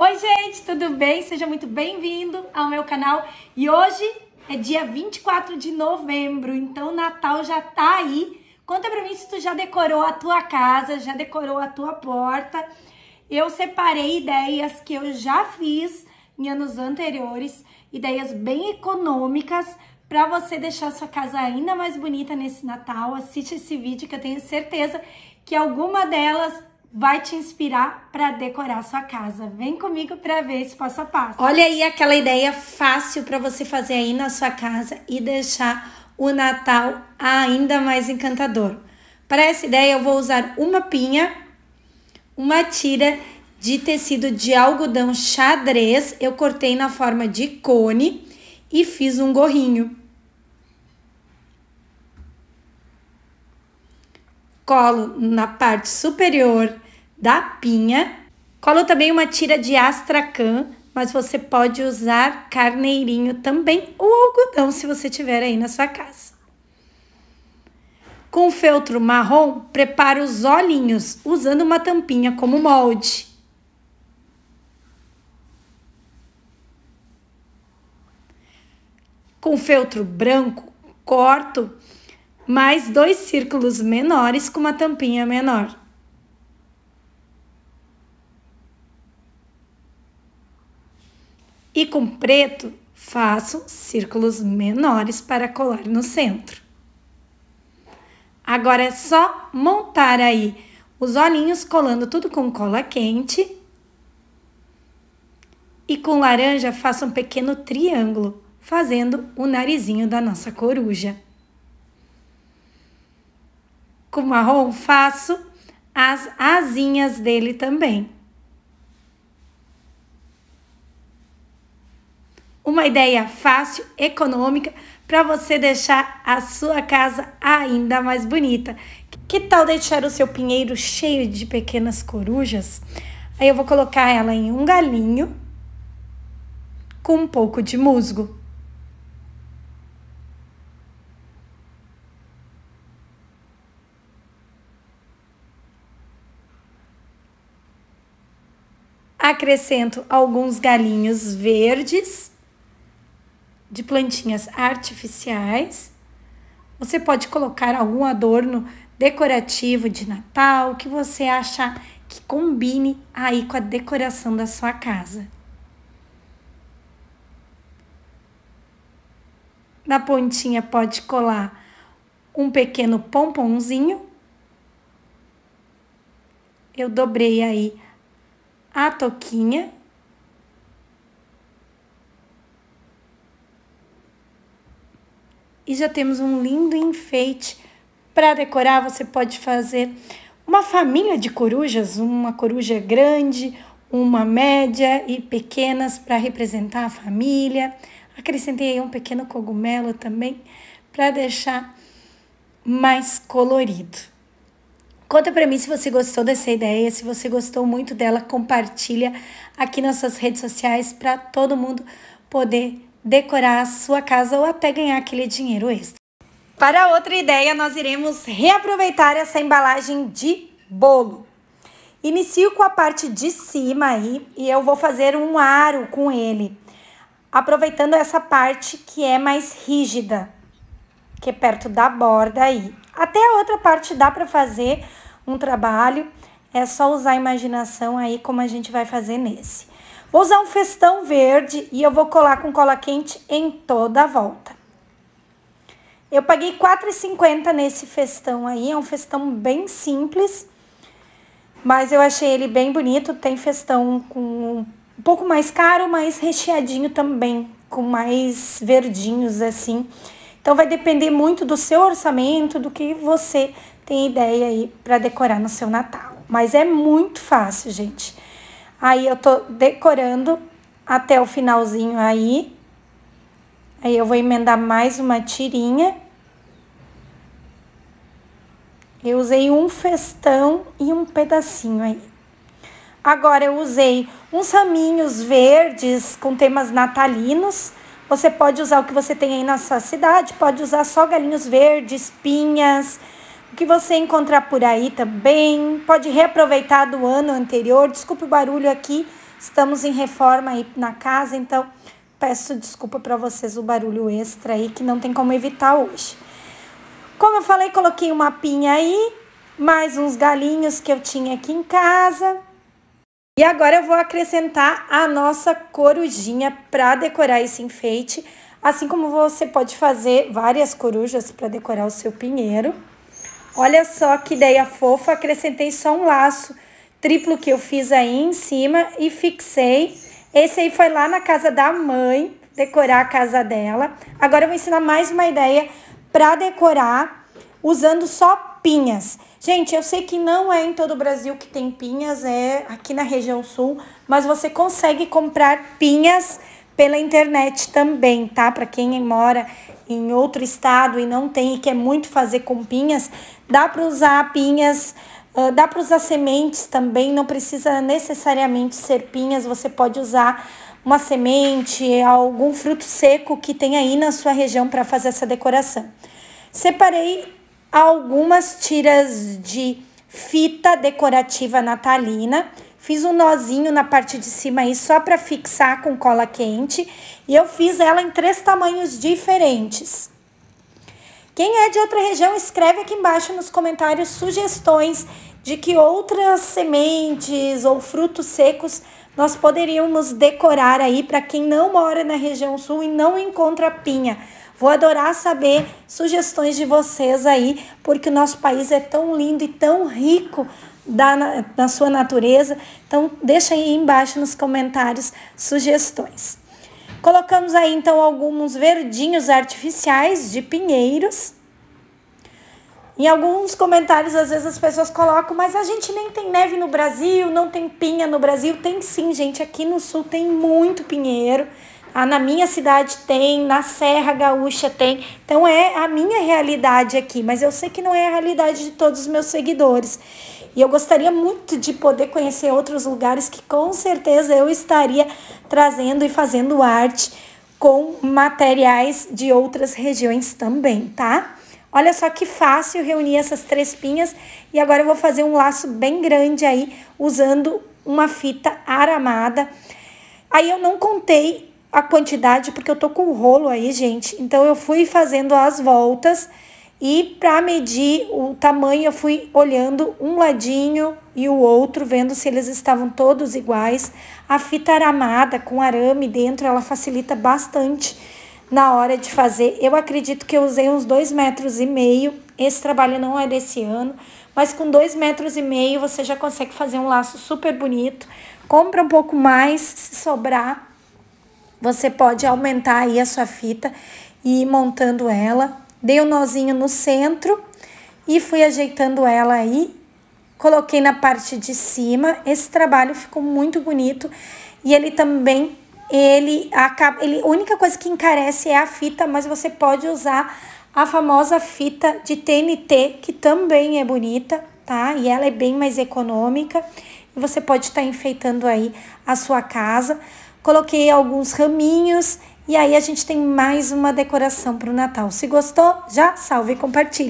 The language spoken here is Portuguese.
Oi, gente, tudo bem? Seja muito bem-vindo ao meu canal. E hoje é dia 24 de novembro, então o Natal já tá aí. Conta pra mim se tu já decorou a tua casa, já decorou a tua porta. Eu separei ideias que eu já fiz em anos anteriores, ideias bem econômicas para você deixar sua casa ainda mais bonita nesse Natal. Assiste esse vídeo que eu tenho certeza que alguma delas vai te inspirar para decorar sua casa. Vem comigo para ver esse passo a passo. Olha aí aquela ideia fácil para você fazer aí na sua casa e deixar o Natal ainda mais encantador. Para essa ideia eu vou usar uma pinha, uma tira de tecido de algodão xadrez, eu cortei na forma de cone e fiz um gorrinho. Colo na parte superior da pinha. Colo também uma tira de astracan, mas você pode usar carneirinho também ou algodão se você tiver aí na sua casa. Com feltro marrom, prepara os olhinhos usando uma tampinha como molde. Com feltro branco, corto mais dois círculos menores com uma tampinha menor. e com preto faço círculos menores para colar no centro. Agora é só montar aí os olhinhos colando tudo com cola quente. E com laranja faço um pequeno triângulo, fazendo o narizinho da nossa coruja. Com marrom faço as asinhas dele também. uma ideia fácil, econômica, para você deixar a sua casa ainda mais bonita. Que tal deixar o seu pinheiro cheio de pequenas corujas? Aí eu vou colocar ela em um galinho com um pouco de musgo. Acrescento alguns galinhos verdes de plantinhas artificiais. Você pode colocar algum adorno decorativo de Natal que você achar que combine aí com a decoração da sua casa. Na pontinha pode colar um pequeno pomponzinho. Eu dobrei aí a toquinha e já temos um lindo enfeite para decorar. Você pode fazer uma família de corujas, uma coruja grande, uma média e pequenas para representar a família. Acrescentei aí um pequeno cogumelo também para deixar mais colorido. Conta para mim se você gostou dessa ideia, se você gostou muito dela, compartilha aqui nas suas redes sociais para todo mundo poder decorar a sua casa ou até ganhar aquele dinheiro extra. Para outra ideia, nós iremos reaproveitar essa embalagem de bolo. Inicio com a parte de cima aí e eu vou fazer um aro com ele, aproveitando essa parte que é mais rígida, que é perto da borda aí. Até a outra parte dá para fazer um trabalho, é só usar a imaginação aí como a gente vai fazer nesse. Vou usar um festão verde e eu vou colar com cola quente em toda a volta. Eu paguei R$4,50 nesse festão aí, é um festão bem simples, mas eu achei ele bem bonito. Tem festão com um pouco mais caro, mas recheadinho também, com mais verdinhos assim. Então vai depender muito do seu orçamento, do que você tem ideia aí para decorar no seu Natal. Mas é muito fácil, gente. Aí eu tô decorando até o finalzinho aí. Aí eu vou emendar mais uma tirinha. Eu usei um festão e um pedacinho aí. Agora eu usei uns raminhos verdes com temas natalinos. Você pode usar o que você tem aí na sua cidade, pode usar só galinhos verdes, pinhas, o que você encontrar por aí também, pode reaproveitar do ano anterior. Desculpe o barulho aqui, estamos em reforma aí na casa, então peço desculpa para vocês o barulho extra aí que não tem como evitar hoje. Como eu falei, coloquei um mapinha aí, mais uns galinhos que eu tinha aqui em casa. E agora eu vou acrescentar a nossa corujinha para decorar esse enfeite, assim como você pode fazer várias corujas para decorar o seu pinheiro. Olha só que ideia fofa, acrescentei só um laço triplo que eu fiz aí em cima e fixei. Esse aí foi lá na casa da mãe, decorar a casa dela. Agora eu vou ensinar mais uma ideia para decorar usando só pinhas. Gente, eu sei que não é em todo o Brasil que tem pinhas, é aqui na região sul, mas você consegue comprar pinhas pela internet também, tá? Para quem mora em outro estado e não tem e quer muito fazer com pinhas, dá para usar pinhas, uh, dá para usar sementes também, não precisa necessariamente ser pinhas, você pode usar uma semente, algum fruto seco que tem aí na sua região para fazer essa decoração. Separei algumas tiras de fita decorativa natalina. Fiz um nozinho na parte de cima aí só para fixar com cola quente. E eu fiz ela em três tamanhos diferentes. Quem é de outra região, escreve aqui embaixo nos comentários sugestões de que outras sementes ou frutos secos nós poderíamos decorar aí para quem não mora na região sul e não encontra pinha. Vou adorar saber sugestões de vocês aí, porque o nosso país é tão lindo e tão rico da, na, na sua natureza. Então, deixa aí embaixo nos comentários sugestões. Colocamos aí então alguns verdinhos artificiais de pinheiros em alguns comentários, às vezes as pessoas colocam, mas a gente nem tem neve no Brasil, não tem pinha no Brasil. Tem sim, gente. Aqui no sul tem muito pinheiro. Ah, na minha cidade tem, na Serra Gaúcha tem. Então é a minha realidade aqui, mas eu sei que não é a realidade de todos os meus seguidores. E eu gostaria muito de poder conhecer outros lugares que com certeza eu estaria trazendo e fazendo arte com materiais de outras regiões também, tá? Olha só que fácil reunir essas três pinhas e agora eu vou fazer um laço bem grande aí usando uma fita aramada. Aí eu não contei a quantidade porque eu tô com o rolo aí, gente. Então eu fui fazendo as voltas e para medir o tamanho eu fui olhando um ladinho e o outro, vendo se eles estavam todos iguais. A fita aramada com arame dentro, ela facilita bastante na hora de fazer. Eu acredito que eu usei uns dois metros e meio. Esse trabalho não é desse ano, mas com dois metros e meio você já consegue fazer um laço super bonito. Compra um pouco mais, se sobrar, você pode aumentar aí a sua fita e ir montando ela. Dei um nozinho no centro e fui ajeitando ela aí. Coloquei na parte de cima. Esse trabalho ficou muito bonito e ele também ele acaba. Ele, a única coisa que encarece é a fita, mas você pode usar a famosa fita de TNT, que também é bonita, tá? E ela é bem mais econômica. E você pode estar tá enfeitando aí a sua casa. Coloquei alguns raminhos e aí a gente tem mais uma decoração para o Natal. Se gostou, já salve e compartilhe.